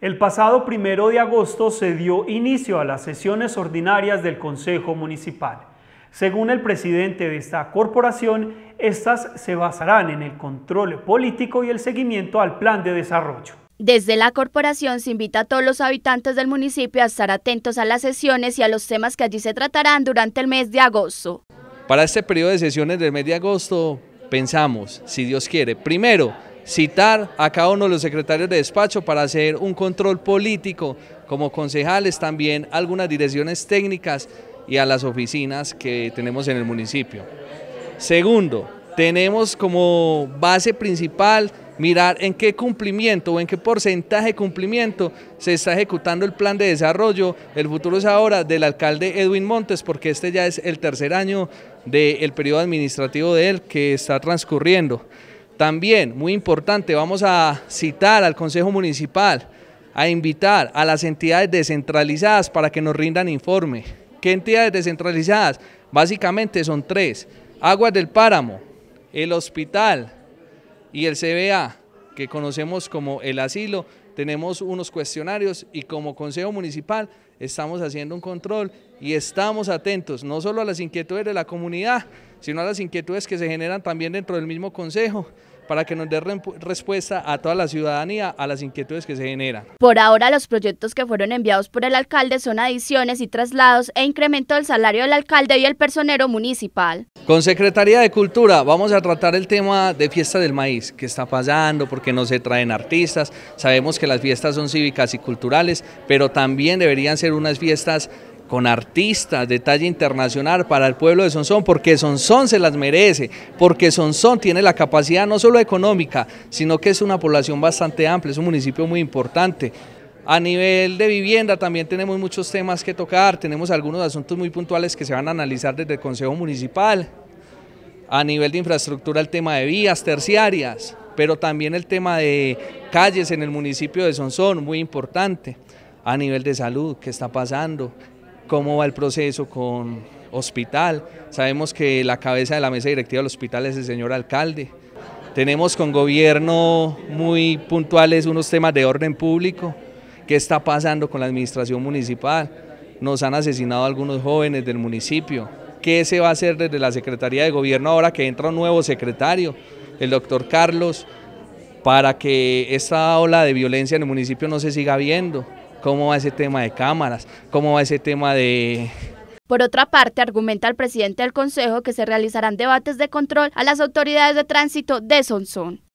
El pasado primero de agosto se dio inicio a las sesiones ordinarias del Consejo Municipal. Según el presidente de esta corporación, estas se basarán en el control político y el seguimiento al plan de desarrollo. Desde la corporación se invita a todos los habitantes del municipio a estar atentos a las sesiones y a los temas que allí se tratarán durante el mes de agosto. Para este periodo de sesiones del mes de agosto pensamos, si Dios quiere, primero citar a cada uno de los secretarios de despacho para hacer un control político como concejales, también algunas direcciones técnicas y a las oficinas que tenemos en el municipio. Segundo, tenemos como base principal mirar en qué cumplimiento o en qué porcentaje de cumplimiento se está ejecutando el plan de desarrollo, el futuro es ahora, del alcalde Edwin Montes, porque este ya es el tercer año del periodo administrativo de él que está transcurriendo. También, muy importante, vamos a citar al Consejo Municipal a invitar a las entidades descentralizadas para que nos rindan informe. ¿Qué entidades descentralizadas? Básicamente son tres. Aguas del Páramo, el hospital y el CBA que conocemos como el asilo, tenemos unos cuestionarios y como Consejo Municipal estamos haciendo un control y estamos atentos no solo a las inquietudes de la comunidad, sino a las inquietudes que se generan también dentro del mismo Consejo para que nos dé respuesta a toda la ciudadanía a las inquietudes que se generan. Por ahora, los proyectos que fueron enviados por el alcalde son adiciones y traslados e incremento del salario del alcalde y el personero municipal. Con Secretaría de Cultura vamos a tratar el tema de Fiesta del Maíz, que está pasando, porque no se traen artistas. Sabemos que las fiestas son cívicas y culturales, pero también deberían ser unas fiestas con artistas de talla internacional para el pueblo de Sonsón, porque Sonsón se las merece, porque Sonsón tiene la capacidad no solo económica, sino que es una población bastante amplia, es un municipio muy importante. A nivel de vivienda también tenemos muchos temas que tocar, tenemos algunos asuntos muy puntuales que se van a analizar desde el Consejo Municipal. A nivel de infraestructura el tema de vías terciarias, pero también el tema de calles en el municipio de Sonsón, muy importante. A nivel de salud, ¿qué está pasando? cómo va el proceso con hospital. Sabemos que la cabeza de la mesa directiva del hospital es el señor alcalde. Tenemos con gobierno muy puntuales unos temas de orden público, qué está pasando con la administración municipal. Nos han asesinado algunos jóvenes del municipio. ¿Qué se va a hacer desde la Secretaría de Gobierno ahora que entra un nuevo secretario, el doctor Carlos, para que esta ola de violencia en el municipio no se siga viendo? cómo va ese tema de cámaras, cómo va ese tema de, por otra parte, argumenta el presidente del Consejo que se realizarán debates de control a las autoridades de tránsito de Sonsón.